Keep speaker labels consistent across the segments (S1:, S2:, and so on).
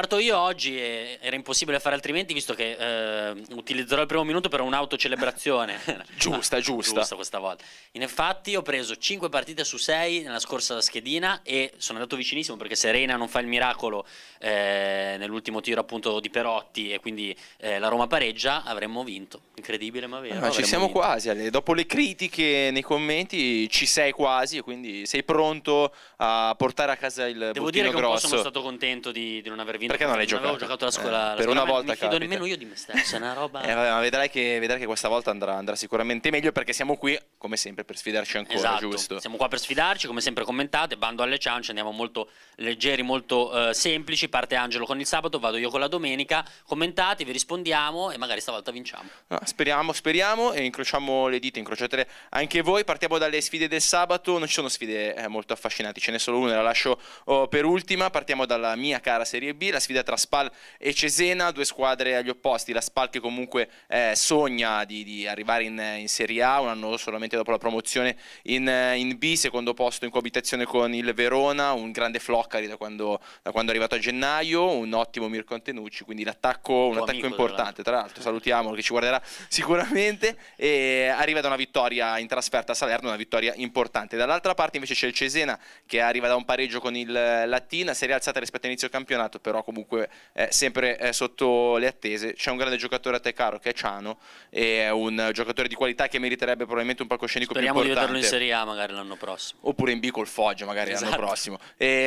S1: Parto io oggi e era impossibile fare altrimenti visto che eh, utilizzerò il primo minuto per un'autocelebrazione.
S2: giusta, giusta. Giusta
S1: questa volta. Infatti ho preso 5 partite su 6 nella scorsa schedina e sono andato vicinissimo perché Serena non fa il miracolo eh, nell'ultimo tiro appunto di Perotti e
S2: quindi eh, la Roma pareggia, avremmo vinto. Incredibile ma vero. Ma ci siamo vinto. quasi, dopo le critiche nei commenti ci sei quasi e quindi sei pronto a portare a casa il Devo dire che grosso. un po' sono stato
S1: contento di, di non aver vinto perché non l'hai giocato? Non avevo giocato la scuola. Eh, per una volta. Non mi fido nemmeno io di me stesso. È una roba. Eh,
S2: vabbè, ma vedrai che, vedrai che questa volta andrà, andrà, sicuramente meglio perché siamo qui come sempre, per sfidarci ancora, esatto. giusto? Siamo qua per sfidarci, come sempre commentate, bando alle ciance, andiamo
S1: molto leggeri, molto eh, semplici, parte Angelo con il sabato, vado io con la domenica, commentate, vi rispondiamo e magari stavolta vinciamo.
S2: Ah, speriamo, speriamo e incrociamo le dita, incrociate anche voi, partiamo dalle sfide del sabato, non ci sono sfide eh, molto affascinanti, ce n'è solo una, la lascio oh, per ultima, partiamo dalla mia cara Serie B, la sfida tra Spal e Cesena, due squadre agli opposti, la Spal che comunque eh, sogna di, di, arrivare in, in Serie A, un anno solamente ovviamente dopo la promozione in, eh, in, B, secondo posto in coabitazione con il Verona, un grande Floccari da quando, da quando è arrivato a gennaio, un ottimo Mirko Antenucci, quindi l'attacco, un attacco importante, tra l'altro salutiamolo che ci guarderà sicuramente, e arriva da una vittoria in trasferta a Salerno, una vittoria importante. Dall'altra parte invece c'è il Cesena che arriva da un pareggio con il Latina, si è rialzata rispetto all'inizio campionato, però comunque eh, sempre sotto le attese. C'è un grande giocatore a te caro che è Ciano, è un giocatore di qualità che meriterebbe probabilmente un po' palcoscenico Speriamo più importante. Speriamo di vederlo in Serie
S1: A magari l'anno prossimo.
S2: Oppure in B col Foggia magari esatto. l'anno prossimo.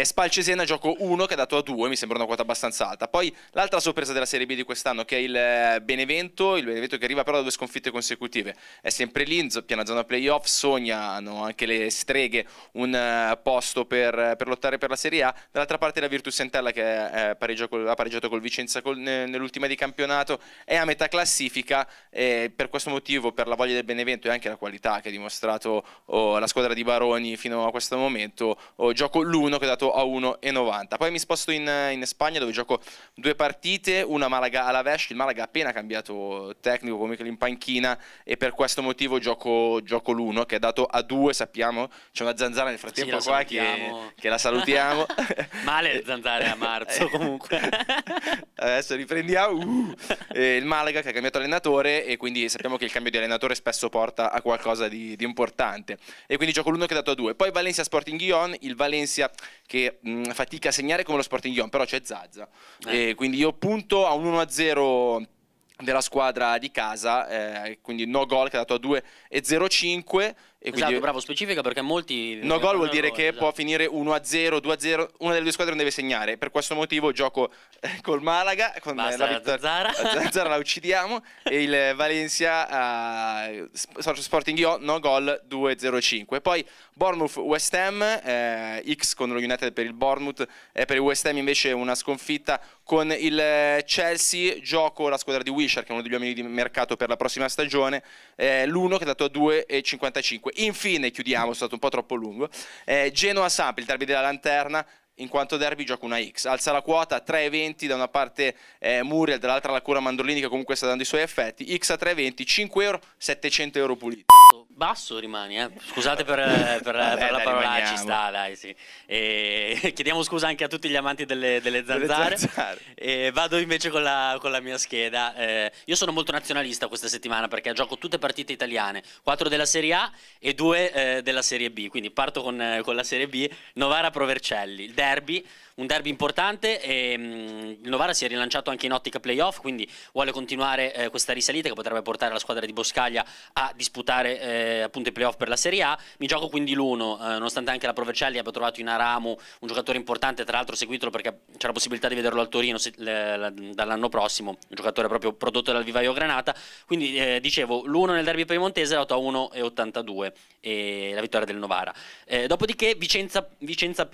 S2: Spal Cesena gioco 1 che ha dato a 2, mi sembra una quota abbastanza alta. Poi l'altra sorpresa della Serie B di quest'anno che è il Benevento, il Benevento che arriva però da due sconfitte consecutive. È sempre l'Inzo, piena zona playoff, sognano anche le streghe un eh, posto per, per lottare per la Serie A. Dall'altra parte la Virtus Entella che eh, ha pareggiato col Vicenza nell'ultima di campionato è a metà classifica e per questo motivo, per la voglia del Benevento e anche la qualità che ha dimostrato oh, la squadra di Baroni fino a questo momento, oh, gioco l'1 che ho dato a 1,90. Poi mi sposto in, in, Spagna dove gioco due partite, una Malaga-Alavesh, il Malaga ha appena cambiato tecnico come in panchina e per questo motivo gioco, gioco l'1 che è dato a 2, sappiamo, c'è una zanzara nel frattempo sì, qua che, che, la salutiamo. Male zanzare a marzo eh, comunque. Adesso riprendiamo. Uh, eh, il Malaga che ha cambiato allenatore e quindi sappiamo che il cambio di allenatore spesso porta a qualcosa di di, di importante. E quindi gioco l'uno che è dato a due. Poi Valencia Sporting Ghion, il Valencia che mh, fatica a segnare come lo Sporting Ghion, però c'è Zazza. Eh. E quindi io punto a un 1-0 della squadra di casa, eh, quindi no gol che è dato a 2 e 0-5. E esatto, quindi... bravo, specifica perché molti... Eh, no gol vuol dire che esatto. può finire 1-0, 2-0, una delle due squadre non deve segnare. Per questo motivo gioco eh, col Malaga, con Basta, la Zara. La Zara la uccidiamo, e il Valencia, uh, eh, Socio Sporting Io, no gol 2-0-5. Poi Bournemouth, West Ham, eh, X contro lo United per il Bournemouth, e per il West Ham invece una sconfitta con il Chelsea, gioco la squadra di Wisher che è uno degli uomini di mercato per la prossima stagione, eh, l'1 che è dato a 2,55 Infine, chiudiamo, è stato un po' troppo lungo. Eh, Genoa-Samp, il derby della lanterna, in quanto derby gioca una X. Alza la quota 3,20 da una parte eh, Muriel, dall'altra la cura Mandolini che comunque sta dando i suoi effetti. X a 3,20, 5 euro, 700 euro puliti. Basso
S1: rimani, eh? scusate per, per, per la parola, ci sta, dai, sì. E... Chiediamo scusa anche a tutti gli amanti delle, delle zanzare. zanzare. E vado invece con la, con la mia scheda. Eh, io sono molto nazionalista questa settimana perché gioco tutte partite italiane, quattro della Serie A e due eh, della Serie B, quindi parto con, con la Serie B, Novara-Provercelli, il derby un derby importante e mm, il Novara si è rilanciato anche in ottica playoff, quindi vuole continuare eh, questa risalita che potrebbe portare la squadra di Boscaglia a disputare eh, appunto i playoff per la Serie A. Mi gioco quindi l'uno eh, nonostante anche la Provercelli abbia trovato in Aramu un giocatore importante, tra l'altro seguitelo perché c'è la possibilità di vederlo al Torino dall'anno prossimo, un giocatore proprio prodotto dal Vivaio Granata, quindi eh, dicevo l'uno nel derby piemontese a 1,82 e la vittoria del Novara. Eh, dopodiché Vicenza-Pisa, Vicenza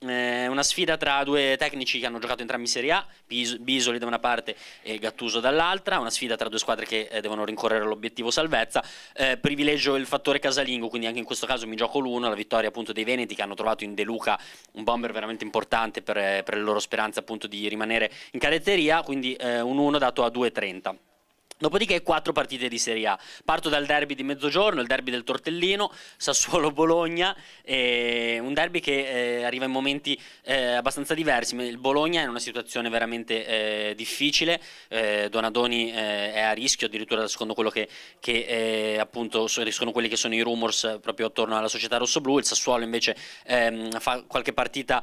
S1: eh, una sfida tra due tecnici che hanno giocato entrambi in Serie A, Bisoli da una parte e Gattuso dall'altra, una sfida tra due squadre che eh, devono rincorrere l'obiettivo salvezza, eh, privilegio il fattore casalingo, quindi anche in questo caso mi gioco l'uno, la vittoria appunto dei Veneti che hanno trovato in De Luca un bomber veramente importante per, eh, per le loro speranze appunto di rimanere in cadetteria, quindi eh, un 1 dato a 2,30. Dopodiché quattro partite di Serie A. Parto dal derby di mezzogiorno, il derby del tortellino, Sassuolo-Bologna, eh, un derby che eh, arriva in momenti eh, abbastanza diversi. Il Bologna è in una situazione veramente eh, difficile, eh, Donadoni eh, è a rischio, addirittura secondo quello che, che appunto sono quelli che sono i rumors proprio attorno alla società rossoblu, il Sassuolo invece ehm, fa qualche partita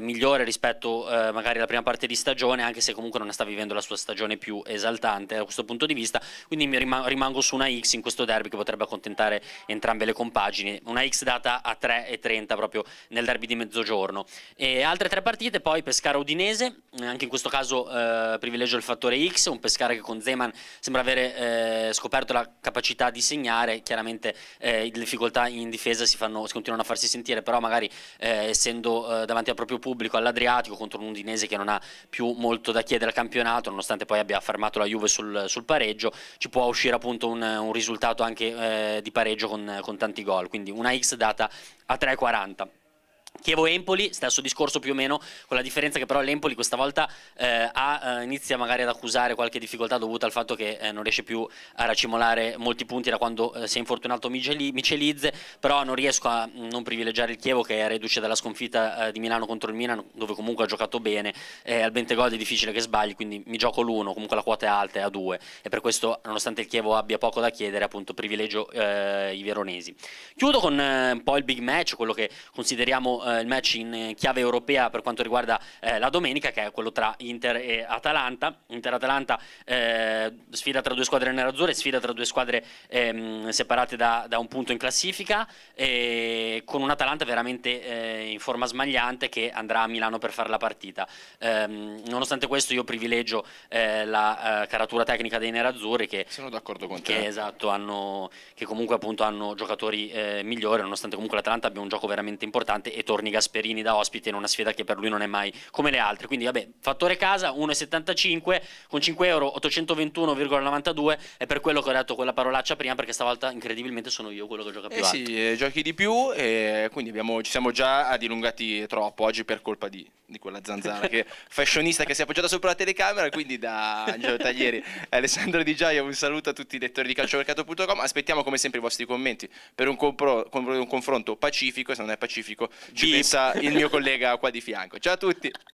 S1: migliore rispetto magari alla prima parte di stagione, anche se comunque non sta vivendo la sua stagione più esaltante questo punto di vista, quindi mi rimango su una X in questo derby che potrebbe accontentare entrambe le compagini, una X data a 3,30 proprio nel derby di mezzogiorno. E altre tre partite, poi Pescara-Udinese, eh, anche in questo caso eh, privilegio il fattore X, un Pescara che con Zeman sembra avere eh, scoperto la capacità di segnare, chiaramente eh, le difficoltà in difesa si, fanno, si, continuano a farsi sentire, però magari eh, essendo eh, davanti al proprio pubblico all'Adriatico contro un Udinese che non ha più molto da chiedere al campionato, nonostante poi abbia fermato la Juve sul, sul pareggio, ci può uscire appunto un, un risultato anche eh, di pareggio con, con tanti gol, quindi una X data a 3,40. Chievo-Empoli, stesso discorso più o meno, con la differenza che però l'Empoli questa volta eh, ha, eh, inizia magari ad accusare qualche difficoltà dovuta al fatto che eh, non riesce più a racimolare molti punti da quando eh, si è infortunato Micelizze, però non riesco a mm, non privilegiare il Chievo che è reduce dalla sconfitta eh, di Milano contro il Milan, dove comunque ha giocato bene, al Bentegod è difficile che sbagli, quindi mi gioco l'uno, comunque la quota è alta, è a due, e per questo nonostante il Chievo abbia poco da chiedere, appunto privilegio eh, i veronesi. Chiudo con un po' il big match, quello che consideriamo eh, il match in eh, chiave europea per quanto riguarda eh, la domenica, che è quello tra Inter e Atalanta. Inter-Atalanta eh, sfida tra due squadre nerazzurre, sfida tra due squadre ehm, separate da, da, un punto in classifica, con un Atalanta veramente eh, in forma smagliante che andrà a Milano per fare la partita. Ehm, nonostante questo io privilegio eh, la caratura tecnica dei nerazzurri che... Sono d'accordo con te. Che, esatto, hanno, che comunque appunto hanno giocatori migliori, nonostante comunque l'Atalanta abbia un gioco veramente importante e torni Gasperini da ospite in una sfida che per lui non è mai come le altre. Quindi vabbè, fattore casa 1,75 con 5 euro 821,92 è per quello che ho detto quella parolaccia prima perché stavolta incredibilmente sono io quello che gioca più. Eh alto. sì,
S2: eh, giochi di più e quindi abbiamo, ci siamo già dilungati troppo oggi per colpa di, di quella zanzara che fashionista che si è appoggiata sopra la telecamera quindi da Angelo Taglieri Alessandro Di Giaia un saluto a tutti i lettori di calciomercato.com aspettiamo come sempre i vostri commenti per un, compro, un confronto pacifico se non è pacifico ci il mio collega qua di fianco. Ciao a tutti.